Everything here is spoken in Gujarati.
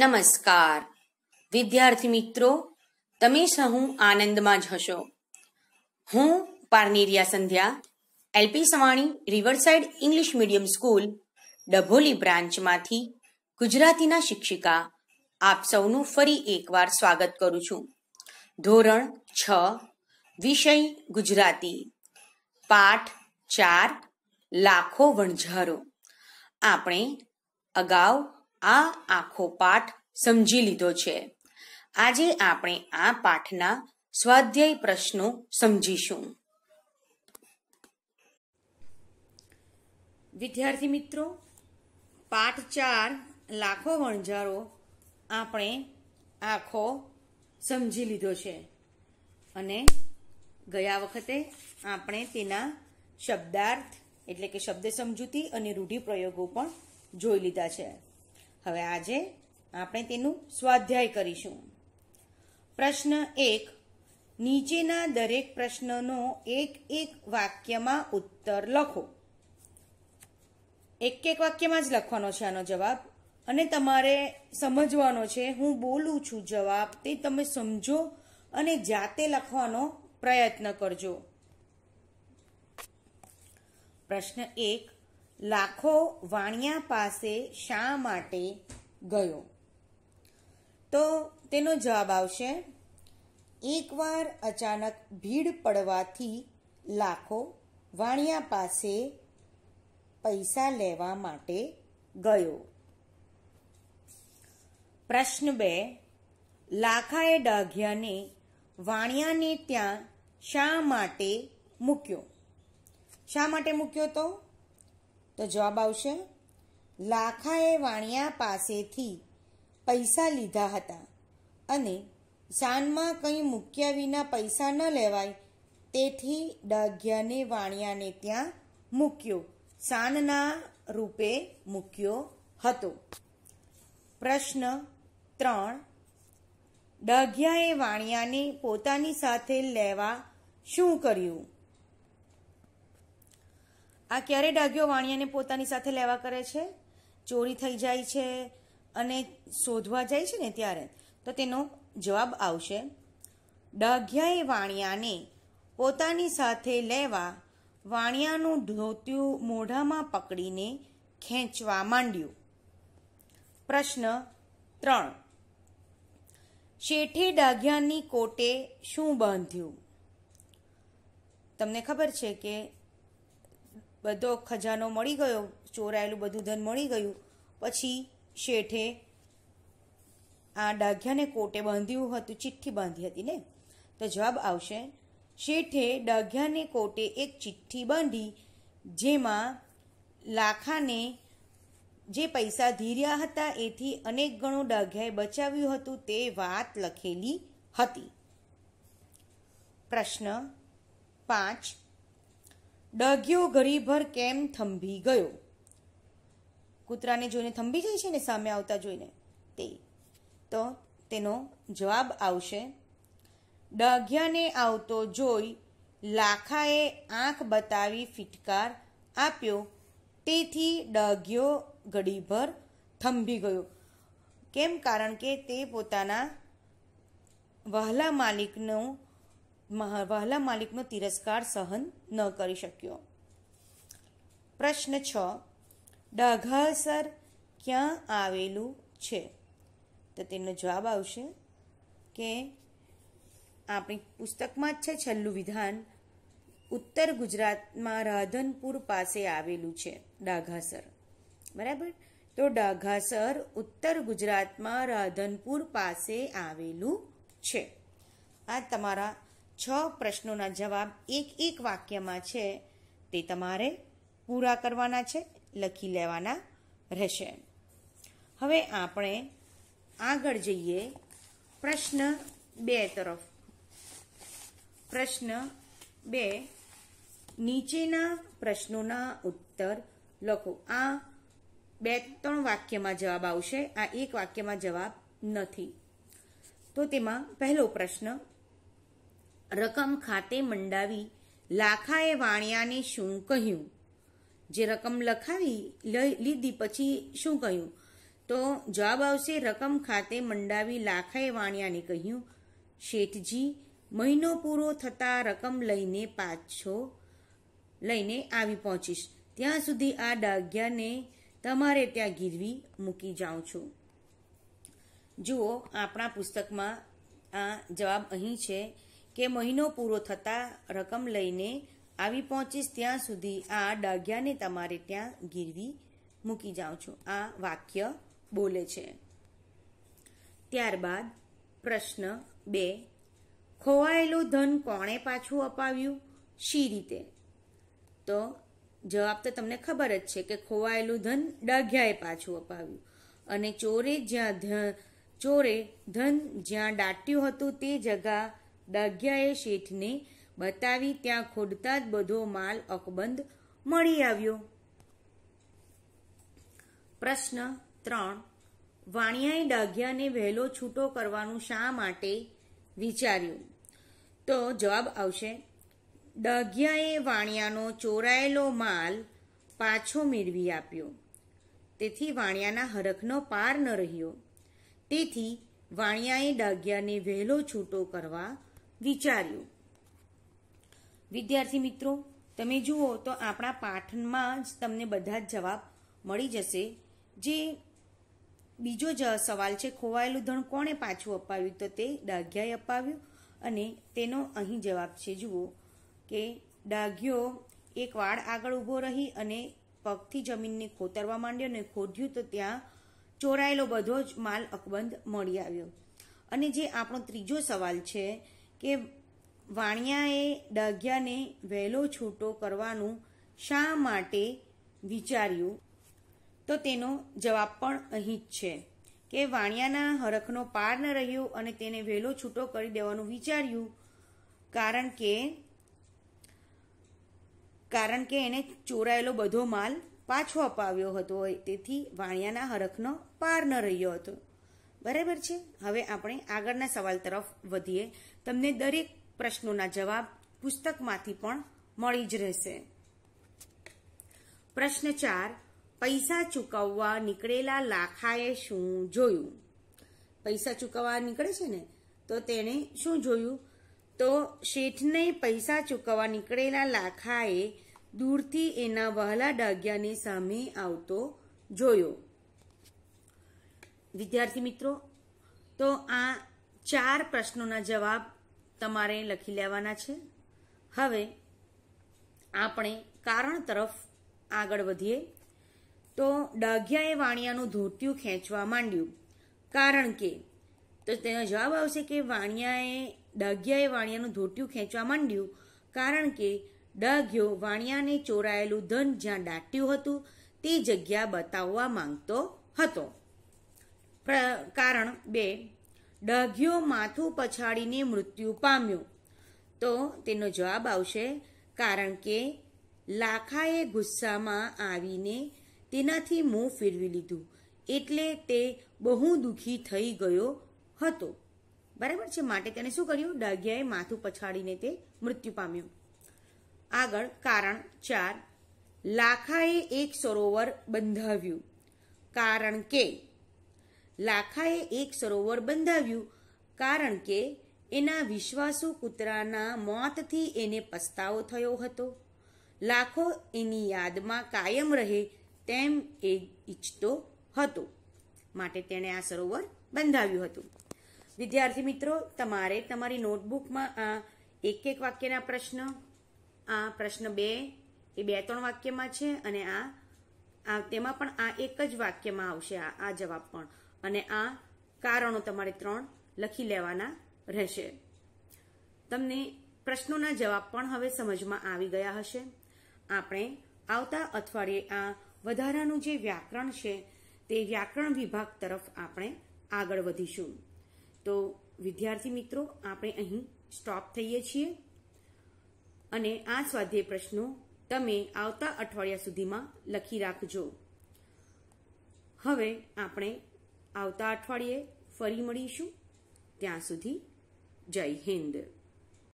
નમસ્કાર વિદ્યાર્થી મિત્રો તમે સહુ આનંદમાં જ હશો હું Parneriya Sandhya LP Savani Riverside English medium school Dabholi બ્રાન્ચમાંથી ગુજરાતીના શિક્ષિકા આપ સૌનું ફરી એકવાર સ્વાગત કરું છું ધોરણ છ વિષય ગુજરાતી પાઠ ચાર લાખો વણઝારો આપણે અગાઉ આ આખો પાઠ સમજી લીધો છે આજે આપણે આ પાઠના સ્વાધ્યાય પ્રશ્નો સમજીશું વિદ્યાર્થી મિત્રો પાઠ ચાર લાખો વણઝારો આપણે આખો સમજી લીધો છે અને ગયા વખતે આપણે તેના શબ્દાર્થ એટલે કે શબ્દ સમજૂતી અને રૂઢિપ્રયોગો પણ જોઈ લીધા છે હવે આજે આપણે તેનું સ્વાધ્યાય કરીશું પ્રશ્ન એક નીચેના દરેક પ્રશ્નનો એક એક વાક્યમાં ઉત્તર લખો એક એક વાક્યમાં જ લખવાનો છે આનો જવાબ અને તમારે સમજવાનો છે હું બોલું છું જવાબ તે તમે સમજો અને જાતે લખવાનો પ્રયત્ન કરજો પ્રશ્ન એક લાખો વાણિયા પાસે શા માટે ગયો તો તેનો જવાબ આવશે એકવાર અચાનક ભીડ પડવાથી લાખો વાણિયા પાસે પૈસા લેવા માટે ગયો પ્રશ્ન બે લાખાએ ડાઘિયાને વાણિયાને ત્યાં શા માટે મૂક્યો શા માટે મૂક્યો તો તો જવાબ આવશે લાખાએ વાણિયા પાસેથી પૈસા લીધા હતા અને શાનમાં કંઈ મૂક્યા વિના પૈસા ન લેવાય તેથી ડાઘિયાને વાણિયાને ત્યાં મૂક્યો શાનના રૂપે મૂક્યો હતો પ્રશ્ન ત્રણ ડાઘિયાએ વાણિયાને પોતાની સાથે લેવા શું કર્યું આ ક્યારે ડાઘ્યો વાણિયાને પોતાની સાથે લેવા કરે છે ચોરી થઈ જાય છે અને શોધવા જાય છે ને ત્યારે તો તેનો જવાબ આવશે ડાઘ્યાએ વાણિયાને પોતાની સાથે લેવા વાણિયાનું ધોત્યું મોઢામાં પકડીને ખેંચવા માંડ્યું પ્રશ્ન ત્રણ શેઠે ડાઘ્યાની કોટે શું બાંધ્યું તમને ખબર છે કે બધો ખજાનો મળી ગયો ચોરાયેલું બધું ધન મળી ગયું પછી શેઠે આ ડાઘિયાને કોટે બાંધ્યું હતું ચિઠ્ઠી બાંધી હતી ને તો જવાબ આવશે શેઠે ડાઘિયાને કોટે એક ચિઠ્ઠી બાંધી જેમાં લાખાને જે પૈસા ધીર્યા હતા એથી અનેક ગણો ડાઘિયાએ બચાવ્યું હતું તે વાત લખેલી હતી પ્રશ્ન પાંચ ડગ્યો ઘડીભર કેમ થંભી ગયો કૂતરાને જોઈને થંભી જાય છે ને સામે આવતા જોઈને તે તો તેનો જવાબ આવશે ડઘ્યાને આવતો જોઈ લાખાએ આંખ બતાવી ફિટકાર આપ્યો તેથી ડઘ્યો ઘડીભર થંભી ગયો કેમ કારણ કે તે પોતાના વહાલા માલિકનું વહલા માલિકનો તિરસ્કાર સહન ન કરી શક્યો પ્રશ્ન છ ડાઘાસર ક્યાં આવેલું છે તો તેનો જવાબ આવશે કે આપણી પુસ્તકમાં જ છે છેલ્લું વિધાન ઉત્તર ગુજરાતમાં રાધનપુર પાસે આવેલું છે ડાઘાસર બરાબર તો ડાઘાસર ઉત્તર ગુજરાતમાં રાધનપુર પાસે આવેલું છે આ તમારા છ પ્રશ્નોના જવાબ એક એક વાક્યમાં છે તે તમારે પૂરા કરવાના છે લખી લેવાના રહેશે હવે આપણે આગળ જઈએ પ્રશ્ન બે તરફ પ્રશ્ન બે નીચેના પ્રશ્નોના ઉત્તર લખો આ બે ત્રણ વાક્યમાં જવાબ આવશે આ એક વાક્યમાં જવાબ નથી તો તેમાં પહેલો પ્રશ્ન રકમ ખાતે મંડાવી લાખાએ વાણિયાને શું કહ્યું જે રકમ લખાવી લીધી પછી શું કહ્યું તો જવાબ આવશે રકમ ખાતે મંડાવી લાખાએ વાણિયાને કહ્યું શેઠજી મહિનો પૂરો થતાં રકમ લઈને પાછો લઈને આવી પહોંચીશ ત્યાં સુધી આ ડાઘ્યાને તમારે ત્યાં ગીરવી મૂકી જાઉં છું જુઓ આપણા પુસ્તકમાં આ જવાબ અહીં છે કે મહિનો પૂરો થતાં રકમ લઈને આવી પહોંચીશ ત્યાં સુધી આ ડાઘિયાને તમારે ત્યાં ગીરવી મૂકી જાઉં છું આ વાક્ય બોલે છે ત્યારબાદ પ્રશ્ન બે ખોવાયેલું ધન કોણે પાછું અપાવ્યું શી રીતે તો જવાબ તો તમને ખબર જ છે કે ખોવાયેલું ધન ડાઘ્યાએ પાછું અપાવ્યું અને ચોરે જ્યાં ધ ચોરે ધન જ્યાં દાટ્યું હતું તે જગ્યા ડાઘિયાએ શેઠને બતાવી ત્યાં ખોડતા જ બધો માલ અકબંધ મળી આવ્યો પ્રશ્ન ત્રણ વાણિયાએ ડાઘિયાને વહેલો છૂટો કરવાનું શા માટે વિચાર્યું તો જવાબ આવશે ડાઘિયાએ વાણિયાનો ચોરાયેલો માલ પાછો મેળવી આપ્યો તેથી વાણિયાના હરખનો પાર ન રહ્યો તેથી વાણિયાએ ડાઘિયાને વહેલો છૂટો કરવા વિચાર્યું વિદ્યાર્થી મિત્રો તમે જુઓ તો આપણા પાઠમાં જ તમને બધા જ જવાબ મળી જશે જે બીજો જ સવાલ છે ખોવાયેલું ધણ કોણે પાછું અપાવ્યું તો તે ડાઘિયાએ અપાવ્યું અને તેનો અહીં જવાબ છે જુઓ કે ડાઘિયો એક વાળ આગળ ઊભો રહી અને પગથી જમીનને ખોતરવા માંડ્યો અને ખોદ્યું તો ત્યાં ચોરાયેલો બધો જ માલ અકબંધ મળી આવ્યો અને જે આપણો ત્રીજો સવાલ છે કે વાણિયાએ ડાઘિયાને વહેલો છૂટો કરવાનું શા માટે વિચાર્યું તો તેનો જવાબ પણ અહીં જ છે કે વાણિયાના હરખનો પાર ન રહ્યો અને તેને વહેલો છૂટો કરી દેવાનું વિચાર્યું કારણ કે કારણ કે એને ચોરાયેલો બધો માલ પાછો અપાવ્યો હતો તેથી વાણિયાના હરખનો પાર ન રહ્યો હતો બરાબર છે હવે આપણે આગળના સવાલ તરફ વધીએ તમને દરેક પ્રશ્નોના જવાબ પુસ્તકમાંથી પણ મળી જ રહેશે પ્રશ્ન ચાર પૈસા ચૂકવવા નીકળેલા લાખાએ શું જોયું પૈસા ચૂકવવા નીકળે છે ને તો તેણે શું જોયું તો શેઠને પૈસા ચૂકવવા નીકળેલા લાખાએ દૂરથી એના વહલા ડાગ્યાની સામે આવતો જોયો વિદ્યાર્થી મિત્રો તો આ ચાર પ્રશ્નોના જવાબ તમારે લખી લેવાના છે હવે આપણે કારણ તરફ આગળ વધીએ તો ડાઘિયાએ વાણિયાનું ધોતિયું ખેંચવા માંડ્યું કારણ કે તો તેનો જવાબ આવશે કે વાણિયાએ ડાઘિયાએ વાણિયાનું ધોતિયું ખેંચવા માંડ્યું કારણ કે ડાઘ્યો વાણિયાને ચોરાયેલું ધન જ્યાં દાટ્યું હતું તે જગ્યા બતાવવા માંગતો હતો કારણ બે ડઘ્યો માથું પછાડીને મૃત્યુ પામ્યો તો તેનો જવાબ આવશે કારણ કે લાખાએ ગુસ્સામાં આવીને તેનાથી મોં ફેરવી લીધું એટલે તે બહુ દુઃખી થઈ ગયો હતો બરાબર છે માટે તેને શું કર્યું ડાઘિયાએ માથું પછાડીને તે મૃત્યુ પામ્યું આગળ કારણ ચાર લાખાએ એક સરોવર બંધાવ્યું કારણ કે લાખાએ એક સરોવર બંધાવ્યું કારણ કે એના વિશ્વાસુ કૂતરાના મોતથી એને પસ્તાવો થયો હતો લાખો એની યાદમાં કાયમ રહે તેમ એ ઈચ્છતો હતો માટે તેણે આ સરોવર બંધાવ્યું હતું વિદ્યાર્થી મિત્રો તમારે તમારી નોટબુકમાં આ એક એક વાક્યના પ્રશ્ન આ પ્રશ્ન બે એ બે ત્રણ વાક્યમાં છે અને આ તેમાં પણ આ એક જ વાક્યમાં આવશે આ જવાબ પણ અને આ કારણો તમારે ત્રણ લખી લેવાના રહેશે તમને પ્રશ્નોના જવાબ પણ હવે સમજમાં આવી ગયા હશે આપણે આવતા અઠવાડિયે આ વધારાનું જે વ્યાકરણ છે તે વ્યાકરણ વિભાગ તરફ આપણે આગળ વધીશું તો વિદ્યાર્થી મિત્રો આપણે અહીં સ્ટોપ થઈએ છીએ અને આ સ્વાધ્યાય પ્રશ્નો તમે આવતા અઠવાડિયા સુધીમાં લખી રાખજો હવે આપણે આવતા અઠવાડિયે ફરી મળીશું ત્યાં સુધી જય હિન્દ